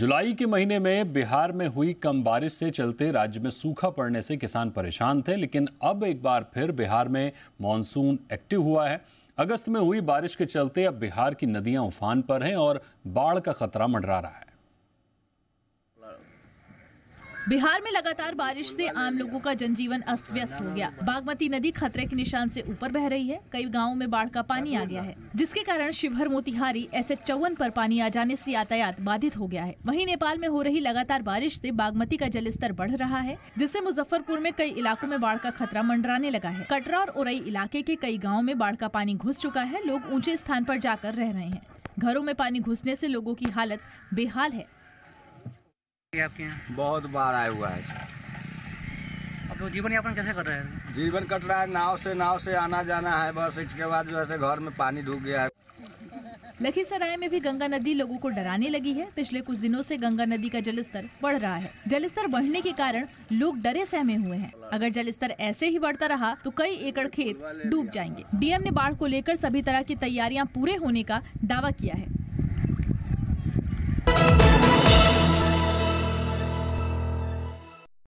जुलाई के महीने में बिहार में हुई कम बारिश से चलते राज्य में सूखा पड़ने से किसान परेशान थे लेकिन अब एक बार फिर बिहार में मानसून एक्टिव हुआ है अगस्त में हुई बारिश के चलते अब बिहार की नदियां उफान पर हैं और बाढ़ का खतरा मंडरा रहा है बिहार में लगातार बारिश से आम लोगों का जनजीवन अस्त व्यस्त हो गया बागमती नदी खतरे के निशान से ऊपर बह रही है कई गांवों में बाढ़ का पानी आ गया है जिसके कारण शिवहर मोतिहारी एस एच चौवन आरोप पानी आ जाने से यातायात बाधित हो गया है वहीं नेपाल में हो रही लगातार बारिश से बागमती का जल स्तर बढ़ रहा है जिससे मुजफ्फरपुर में कई इलाकों में बाढ़ का खतरा मंडराने लगा है कटरा और उरई इलाके के कई गाँव में बाढ़ का पानी घुस चुका है लोग ऊंचे स्थान आरोप जाकर रह रहे हैं घरों में पानी घुसने ऐसी लोगों की हालत बेहाल है आपके यहाँ बहुत बार आया हुआ है अब तो जीवन यापन कैसे कर रहे हैं जीवन कट रहा है नाव से नाव से आना जाना है बस इसके बाद जो है घर में पानी ढूक गया है लखीसराय में भी गंगा नदी लोगों को डराने लगी है पिछले कुछ दिनों से गंगा नदी का जलस्तर बढ़ रहा है जलस्तर बढ़ने के कारण लोग डरे सहमे हुए हैं अगर जलस्तर ऐसे ही बढ़ता रहा तो कई एकड़ खेत डूब जाएंगे डीएम ने बाढ़ को लेकर सभी तरह की तैयारियां पूरे होने का दावा किया है